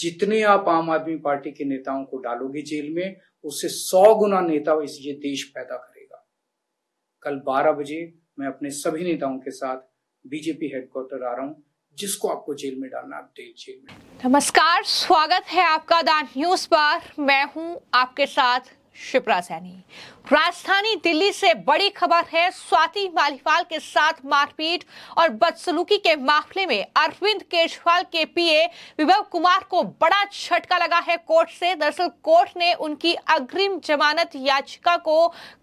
जितने आप आम आदमी पार्टी के नेताओं को डालोगे जेल में उससे सौ गुना नेता इस ये देश पैदा करेगा कल 12 बजे मैं अपने सभी नेताओं के साथ बीजेपी हेडक्वार्टर आ रहा हूँ जिसको आपको जेल में डालना आप जेल में नमस्कार स्वागत है आपका द न्यूज पर मैं हूँ आपके साथ शिप्रा सैनी राजधानी दिल्ली से बड़ी खबर है स्वाति मालीवाल के साथ मारपीट और बदसलूकी के मामले में अरविंद केजरीवाल के पीए विभव कुमार को बड़ा झटका लगा है कोर्ट से दरअसल कोर्ट ने उनकी अग्रिम जमानत याचिका को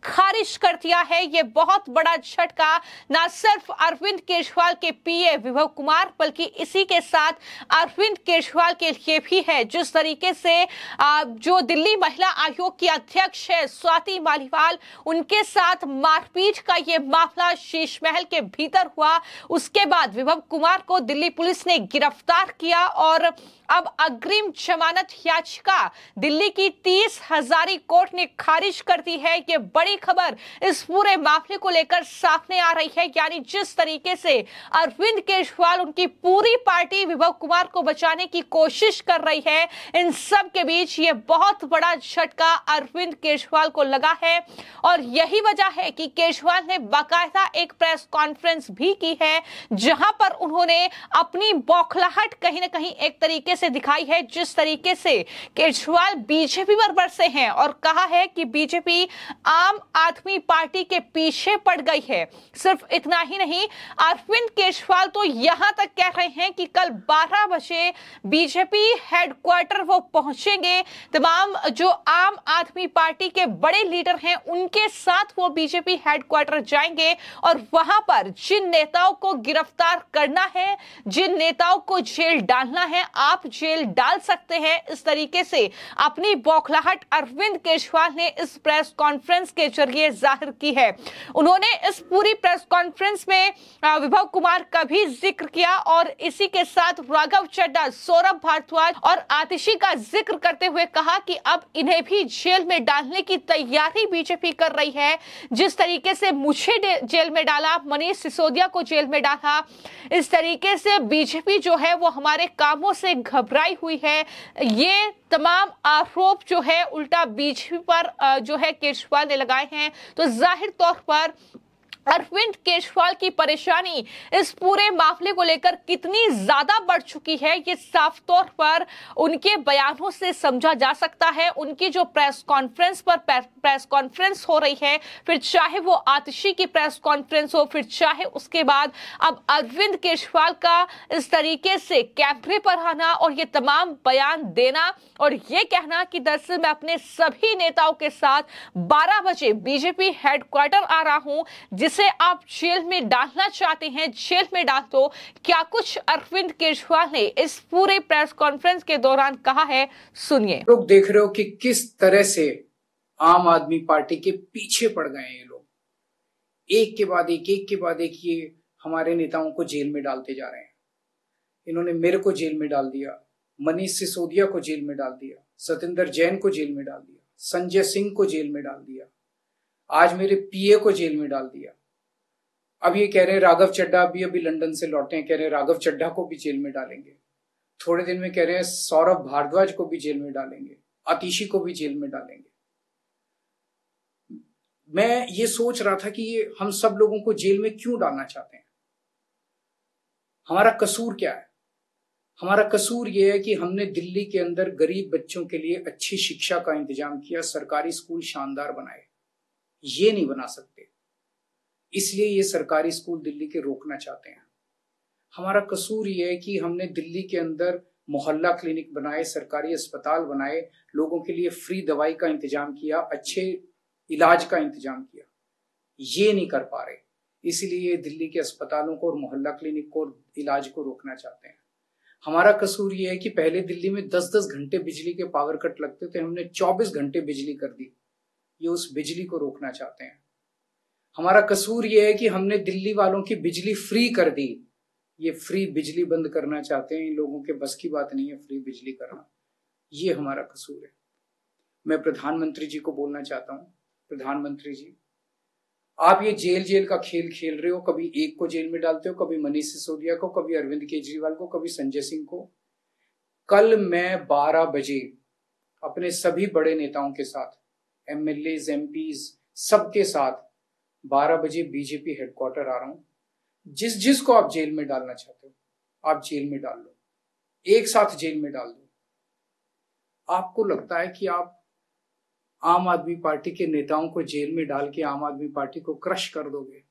खारिज कर दिया है यह बहुत बड़ा झटका न सिर्फ अरविंद केजरीवाल के पीए विभव कुमार बल्कि इसी के साथ अरविंद केजरीवाल के लिए भी है जिस तरीके से जो दिल्ली महिला आयोग की अध्यक्ष अध्यक्ष है स्वाति मालीवाल उनके साथ मारपीट का यह मामला शीश महल के भीतर हुआ उसके बाद विभव कुमार को दिल्ली पुलिस ने गिरफ्तार किया और अब अग्रिम जमानत याचिका दिल्ली की तीस हजारी कोर्ट ने खारिज कर दी है ये बड़ी खबर इस पूरे मामले को लेकर सामने आ रही है यानी जिस तरीके से अरविंद केजरीवाल उनकी पूरी पार्टी विभव कुमार को बचाने की कोशिश कर रही है इन सब के बीच ये बहुत बड़ा झटका अरविंद केजरीवाल को लगा है और यही वजह है कि केजरीवाल ने बाकायदा एक प्रेस कॉन्फ्रेंस भी की है जहां पर उन्होंने अपनी बौखलाहट कहीं ना कहीं एक तरीके से दिखाई है जिस तरीके से केजरीवाल बीजेपी पर बरसे हैं और कहा है कि बीजेपी आम आदमी पार्टी के पीछे पड़ गई है सिर्फ इतना ही नहीं अरविंद केजरीवाल तो यहां तक कह रहे हैं कि कल 12 बजे बीजेपी हेडक्वार्टर वो पहुंचेंगे तमाम जो आम आदमी पार्टी पार्टी के बड़े लीडर हैं उनके साथ वो बीजेपी हेडक्वार्टर जाएंगे और वहां पर जिन नेताओं को गिरफ्तार करना है जिन नेताओं को जेल डालना है आप जेल डाल सकते हैं इस तरीके से अपनी बौखलाहट अरविंद केजरीवाल ने इस प्रेस कॉन्फ्रेंस के जरिए जाहिर की है उन्होंने इस पूरी प्रेस कॉन्फ्रेंस में विभव कुमार का भी जिक्र किया और इसी के साथ राघव चड्डा सौरभ भारद्वाज और आतिशी का जिक्र करते हुए कहा कि अब इन्हें भी जेल में डालने की तैयारी बीजेपी कर रही है जिस तरीके से मुझे जेल में डाला मनीष सिसोदिया को जेल में डाला इस तरीके से बीजेपी जो है वो हमारे कामों से घबराई हुई है ये तमाम आरोप जो है उल्टा बीजेपी पर जो है केजरीवाल ने लगाए हैं तो जाहिर तौर पर अरविंद केजरीवाल की परेशानी इस पूरे मामले को लेकर कितनी ज्यादा बढ़ चुकी है ये साफ तौर पर उनके बयानों से समझा जा सकता है उनकी जो प्रेस कॉन्फ्रेंस पर प्रेस कॉन्फ्रेंस हो रही है फिर चाहे वो आतिशी की प्रेस कॉन्फ्रेंस हो फिर चाहे उसके बाद अब अरविंद केजरीवाल का इस तरीके से कैमरे पर आना और ये तमाम बयान देना और ये कहना कि दरअसल मैं अपने सभी नेताओं के साथ बारह बजे बीजेपी हेडक्वार्टर आ रहा हूं जिस जिसे आप जेल में डालना चाहते हैं जेल में डाल दो क्या कुछ अरविंद केजरीवाल ने इस पूरे प्रेस कॉन्फ्रेंस के दौरान कहा है सुनिए लोग देख रहे हो कि किस तरह से आम आदमी पार्टी के पीछे पड़ गए ये लोग एक के बाद एक एक के बाद एक ये हमारे नेताओं को जेल में डालते जा रहे हैं इन्होंने मेरे को जेल में डाल दिया मनीष सिसोदिया को जेल में डाल दिया सतेंद्र जैन को जेल में डाल दिया संजय सिंह को जेल में डाल दिया आज मेरे पीए को जेल में डाल दिया अब ये कह रहे हैं राघव चड्ढा अभी अभी लंदन से लौटे हैं कह रहे हैं राघव चड्ढा को भी जेल में डालेंगे थोड़े दिन में कह रहे हैं सौरभ भारद्वाज को भी जेल में डालेंगे आतिशी को भी जेल में डालेंगे मैं ये सोच रहा था कि ये हम सब लोगों को जेल में क्यों डालना चाहते हैं हमारा कसूर क्या है हमारा कसूर यह है कि हमने दिल्ली के अंदर गरीब बच्चों के लिए अच्छी शिक्षा का इंतजाम किया सरकारी स्कूल शानदार बनाए ये नहीं बना सकते इसलिए ये सरकारी स्कूल दिल्ली के रोकना चाहते हैं हमारा कसूर ये है कि हमने दिल्ली के अंदर मोहल्ला क्लिनिक बनाए सरकारी अस्पताल बनाए लोगों के लिए फ्री दवाई का इंतजाम किया अच्छे इलाज का इंतजाम किया ये नहीं कर पा रहे ये दिल्ली के अस्पतालों को और मोहल्ला क्लिनिक को और इलाज को रोकना चाहते हैं हमारा कसूर ये है कि पहले दिल्ली में 10-10 घंटे बिजली के पावर कट लगते थे हमने 24 घंटे बिजली कर दी ये उस बिजली को रोकना चाहते हैं हमारा कसूर ये है कि हमने दिल्ली वालों की बिजली फ्री कर दी ये फ्री बिजली बंद करना चाहते हैं इन लोगों के बस की बात नहीं है फ्री बिजली करना ये हमारा कसूर है मैं प्रधानमंत्री जी को बोलना चाहता हूँ प्रधानमंत्री जी आप ये जेल जेल का खेल खेल रहे हो कभी एक को जेल में डालते हो कभी मनीष सिसोदिया को कभी अरविंद केजरीवाल को कभी संजय सिंह को कल मैं 12 बजे अपने सभी बड़े नेताओं के साथ एम एल एज एम सबके साथ 12 बजे बीजेपी हेडक्वार्टर आ रहा हूं जिस जिस को आप जेल में डालना चाहते हो आप जेल में डाल लो एक साथ जेल में डाल दो आपको लगता है कि आप आम आदमी पार्टी के नेताओं को जेल में डाल के आम आदमी पार्टी को क्रश कर दोगे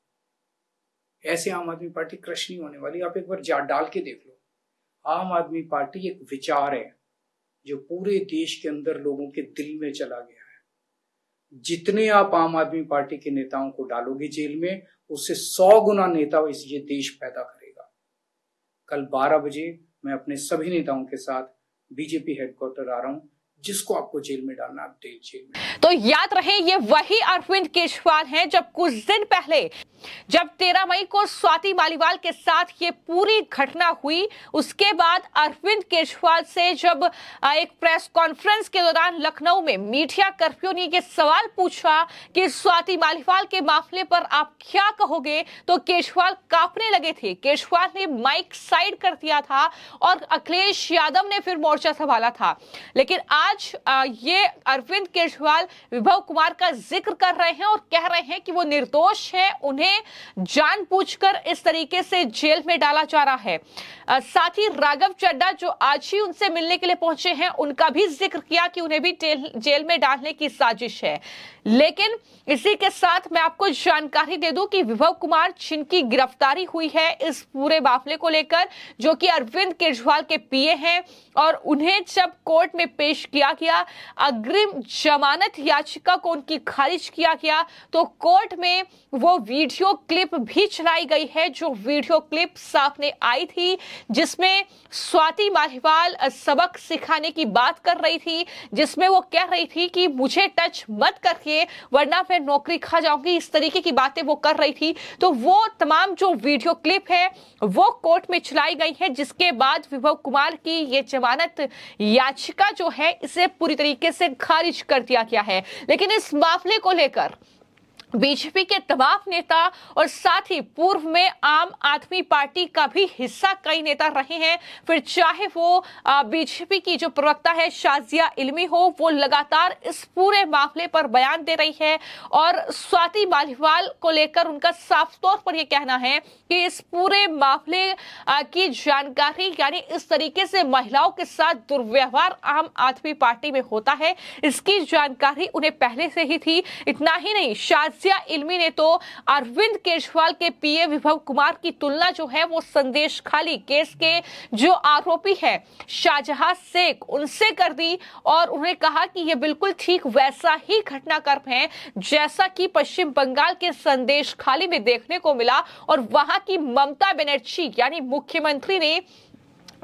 ऐसे आम आदमी पार्टी क्रश नहीं होने वाली आप एक बार डाल के देख लो आम आदमी पार्टी एक विचार है जो पूरे देश के अंदर लोगों के दिल में चला गया जितने आप आम आदमी पार्टी के नेताओं को डालोगे जेल में उससे सौ गुना नेता इस ये देश पैदा करेगा कल 12 बजे मैं अपने सभी नेताओं के साथ बीजेपी हेडक्वार्टर आ रहा हूं जिसको आपको जेल में डालना आप जेल में तो याद रहे ये वही अरविंद केजरीवाल हैं जब कुछ दिन पहले जब 13 मई को स्वाति मालीवाल के साथ ये पूरी घटना हुई उसके बाद अरविंद केजरीवाल से जब एक प्रेस कॉन्फ्रेंस के दौरान लखनऊ में मीडिया कर्फ्यू ने यह सवाल पूछा कि स्वाति मालीवाल के मामले पर आप क्या कहोगे तो केजरीवाल कांपने लगे थे केजरीवाल ने माइक साइड कर दिया था और अखिलेश यादव ने फिर मोर्चा संभाला था लेकिन आज ये अरविंद केजरीवाल विभव कुमार का जिक्र कर रहे हैं और कह रहे हैं कि वो निर्दोष है उन्हें उन्हें जानबूझकर इस तरीके से जेल में डाला जा रहा है साथ ही राघव चड्डा जो आज ही उनसे मिलने के लिए पहुंचे हैं उनका भी जिक्र किया कि उन्हें भी जेल में डालने की साजिश है लेकिन इसी के साथ मैं आपको जानकारी दे दूं कि विभव कुमार जिनकी गिरफ्तारी हुई है इस पूरे मामले को लेकर जो कि अरविंद केजरीवाल के पीए हैं और उन्हें जब कोर्ट में पेश किया गया अग्रिम जमानत याचिका को उनकी खारिज किया गया तो कोर्ट में वो वीडियो क्लिप भी चलाई गई है जो वीडियो क्लिप सामने आई थी जिसमें स्वाति माहिवाल सबक सिखाने की बात कर रही थी जिसमें वो कह रही थी कि मुझे टच मत करके चाहिए वरना फिर नौकरी खा जाऊंगी इस तरीके की बातें वो कर रही थी तो वो तमाम जो वीडियो क्लिप है वो कोर्ट में चलाई गई है जिसके बाद विभव कुमार की ये जमानत याचिका जो है इसे पूरी तरीके से खारिज कर दिया गया है लेकिन इस मामले को लेकर बीजेपी के तमाम नेता और साथ ही पूर्व में आम आदमी पार्टी का भी हिस्सा कई नेता रहे हैं फिर चाहे वो बीजेपी की जो प्रवक्ता है शाजिया इल्मी हो वो लगातार इस पूरे मामले पर बयान दे रही है और स्वाति मालीवाल को लेकर उनका साफ तौर पर यह कहना है कि इस पूरे मामले की जानकारी यानी इस तरीके से महिलाओं के साथ दुर्व्यवहार आम आदमी पार्टी में होता है इसकी जानकारी उन्हें पहले से ही थी इतना ही नहीं शाज अनसुसिया इलमी ने तो अरविंद केजरीवाल के पीए विभव कुमार की तुलना जो है वो संदेश खाली केस के जो आरोपी है शाहजहां शेख उनसे कर दी और उन्हें कहा कि यह बिल्कुल ठीक वैसा ही घटनाक्रम है जैसा कि पश्चिम बंगाल के संदेश खाली में देखने को मिला और वहां की ममता बनर्जी यानी मुख्यमंत्री ने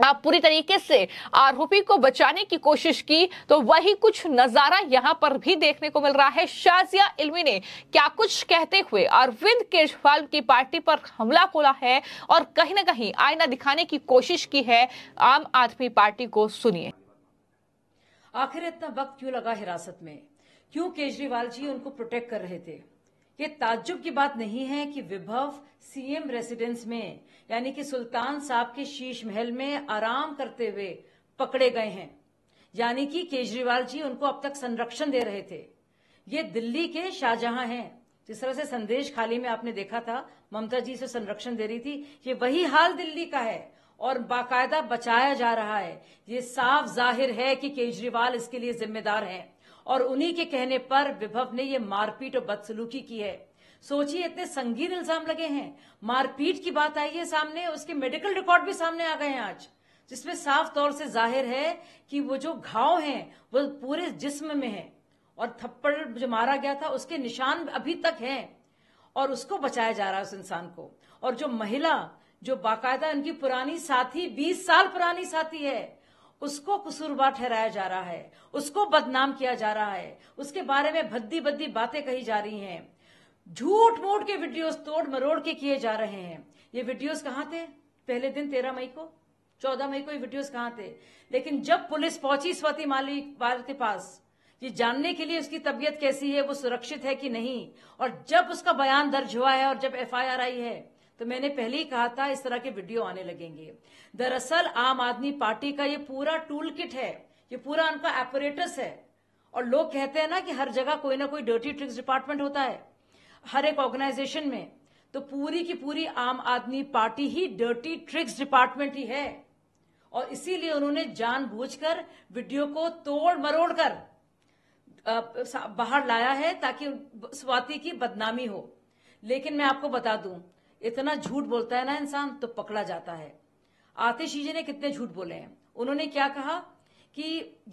आप पूरी तरीके से आरोपी को बचाने की कोशिश की तो वही कुछ नजारा यहां पर भी देखने को मिल रहा है शाजिया इल्मी ने क्या कुछ कहते हुए अरविंद केजरीवाल की पार्टी पर हमला खोला है और कहीं ना कहीं आईना दिखाने की कोशिश की है आम आदमी पार्टी को सुनिए आखिर इतना वक्त क्यों लगा हिरासत में क्यों केजरीवाल जी उनको प्रोटेक्ट कर रहे थे ये ताज्जुब की बात नहीं है कि विभव सीएम रेसिडेंस में यानी कि सुल्तान साहब के शीश महल में आराम करते हुए पकड़े गए हैं यानी कि केजरीवाल जी उनको अब तक संरक्षण दे रहे थे ये दिल्ली के शाहजहां हैं जिस तरह से संदेश खाली में आपने देखा था ममता जी से संरक्षण दे रही थी ये वही हाल दिल्ली का है और बाकायदा बचाया जा रहा है ये साफ जाहिर है कि केजरीवाल इसके लिए जिम्मेदार हैं और उन्हीं के कहने पर विभव ने ये मारपीट और बदसलूकी की है सोचिए इतने संगीन इल्जाम लगे हैं मारपीट की बात आई है सामने उसके मेडिकल रिकॉर्ड भी सामने आ गए हैं आज जिसमें साफ तौर से जाहिर है कि वो जो घाव हैं वो पूरे जिस्म में है और थप्पड़ जो मारा गया था उसके निशान अभी तक हैं और उसको बचाया जा रहा है उस इंसान को और जो महिला जो बाकायदा उनकी पुरानी साथी बीस साल पुरानी साथी है उसको कसूरवार ठहराया जा रहा है उसको बदनाम किया जा रहा है उसके बारे में भद्दी भद्दी बातें कही जा रही हैं झूठ मूठ के वीडियोस तोड़ मरोड़ के किए जा रहे हैं ये वीडियोस कहाँ थे पहले दिन तेरह मई को चौदह मई को ये वीडियोस कहाँ थे लेकिन जब पुलिस पहुंची स्वाति वाल के पास ये जानने के लिए उसकी तबियत कैसी है वो सुरक्षित है कि नहीं और जब उसका बयान दर्ज हुआ है और जब एफ आई है तो मैंने पहले ही कहा था इस तरह के वीडियो आने लगेंगे दरअसल आम आदमी पार्टी का ये पूरा टूल किट है ये पूरा उनका एपोरेटस है और लोग कहते हैं ना कि हर जगह कोई ना कोई डर्टी ट्रिक्स डिपार्टमेंट होता है हर एक ऑर्गेनाइजेशन में तो पूरी की पूरी आम आदमी पार्टी ही डर्टी ट्रिक्स डिपार्टमेंट ही है और इसीलिए उन्होंने जानबूझकर वीडियो को तोड़ मरोड़ कर बाहर लाया है ताकि स्वाति की बदनामी हो लेकिन मैं आपको बता दूं इतना झूठ बोलता है ना इंसान तो पकड़ा जाता है आतिशी जी ने कितने झूठ बोले हैं उन्होंने क्या कहा कि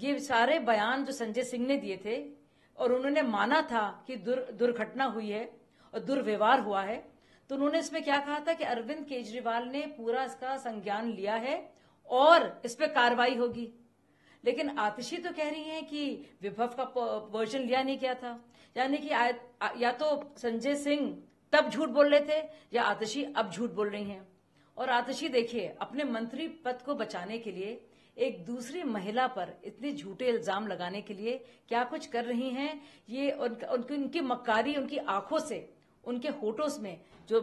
ये सारे बयान जो संजय सिंह ने दिए थे और उन्होंने माना था कि दुर्घटना हुई है और दुर्व्यवहार हुआ है तो उन्होंने इसमें क्या कहा था कि अरविंद केजरीवाल ने पूरा इसका संज्ञान लिया है और इस पर कार्रवाई होगी लेकिन आतिशी तो कह रही है कि विभव का वर्जन लिया नहीं गया था यानी कि या तो संजय सिंह तब झूठ बोल रहे थे या आतशी अब झूठ बोल रही हैं और आतशी देखिए अपने मंत्री पद को बचाने के लिए एक दूसरी महिला पर इतने झूठे इल्जाम लगाने के लिए क्या कुछ कर रही हैं ये उनकी उनकी मक्कारी उनकी आंखों से उनके होटो में जो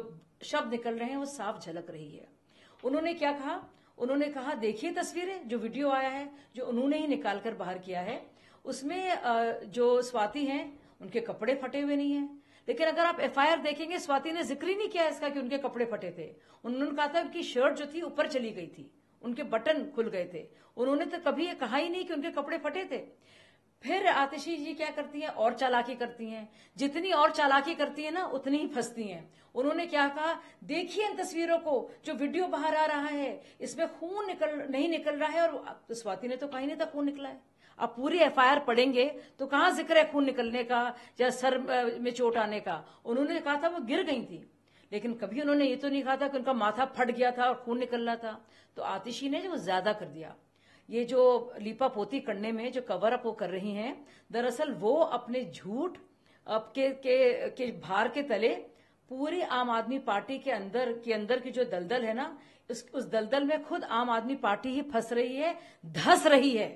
शब्द निकल रहे हैं वो साफ झलक रही है उन्होंने क्या कहा उन्होंने कहा देखिए तस्वीरें जो वीडियो आया है जो उन्होंने ही निकालकर बाहर किया है उसमें जो स्वाति हैं उनके कपड़े फटे हुए नहीं हैं लेकिन अगर आप एफ देखेंगे स्वाति ने जिक्र ही नहीं किया इसका कि उनके कपड़े फटे थे उन्होंने कहा था उनकी शर्ट जो थी ऊपर चली गई थी उनके बटन खुल गए थे उन्होंने तो कभी ये कहा ही नहीं कि उनके कपड़े फटे थे फिर आतिशी जी क्या करती हैं और चालाकी करती हैं जितनी और चालाकी करती है ना उतनी ही फंसती हैं उन्होंने क्या कहा देखिए इन तस्वीरों को जो वीडियो बाहर आ रहा है इसमें खून निकल नहीं निकल रहा है और स्वाति ने तो कहीं नहीं था खून निकला है अब पूरी एफ पढ़ेंगे तो कहाँ जिक्र है खून निकलने का या सर में चोट आने का उन्होंने कहा था वो गिर गई थी लेकिन कभी उन्होंने ये तो नहीं कहा था कि उनका माथा फट गया था और खून निकल रहा था तो आतिशी ने जो ज्यादा कर दिया ये जो लिपा पोती करने में जो कवर अप वो कर रही हैं दरअसल वो अपने झूठ अप के, के, के भार के तले पूरी आम आदमी पार्टी के अंदर के अंदर की जो दलदल है ना उस, उस दलदल में खुद आम आदमी पार्टी ही फंस रही है धस रही है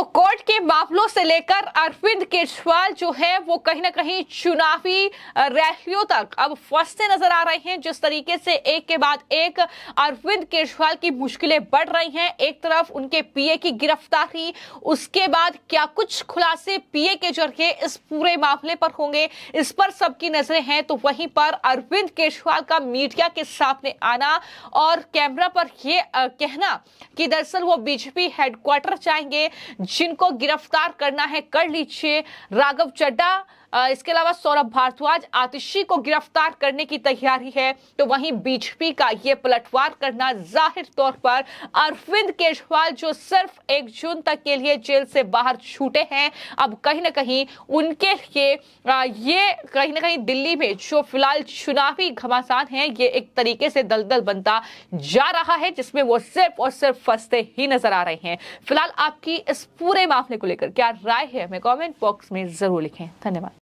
तो कोर्ट के मामलों से लेकर अरविंद केजरीवाल जो है वो कहीं ना कहीं चुनावी रैलियों तक अब फंसते नजर आ रहे हैं जिस तरीके से एक के बाद एक अरविंद केजरीवाल की मुश्किलें बढ़ रही हैं एक तरफ उनके पीए की गिरफ्तारी उसके बाद क्या कुछ खुलासे पीए के जरिए इस पूरे मामले पर होंगे इस पर सबकी नजरें हैं तो वहीं पर अरविंद केजरीवाल का मीडिया के सामने आना और कैमरा पर यह कहना कि दरअसल वो बीजेपी हेडक्वार्टर जाएंगे जिनको गिरफ्तार करना है कर लीजिए राघव चड्डा इसके अलावा सौरभ भारद्वाज आतिशी को गिरफ्तार करने की तैयारी है तो वहीं बीजेपी का ये पलटवार करना जाहिर तौर पर अरविंद केजरीवाल जो सिर्फ एक जून तक के लिए जेल से बाहर छूटे हैं अब कहीं ना कहीं उनके लिए ये कहीं ना कहीं दिल्ली में जो फिलहाल चुनावी घमासान है ये एक तरीके से दलदल बनता जा रहा है जिसमें वो सिर्फ और सिर्फ फंसते ही नजर आ रहे हैं फिलहाल आपकी इस पूरे मामले को लेकर क्या राय है हमें कॉमेंट बॉक्स में जरूर लिखें धन्यवाद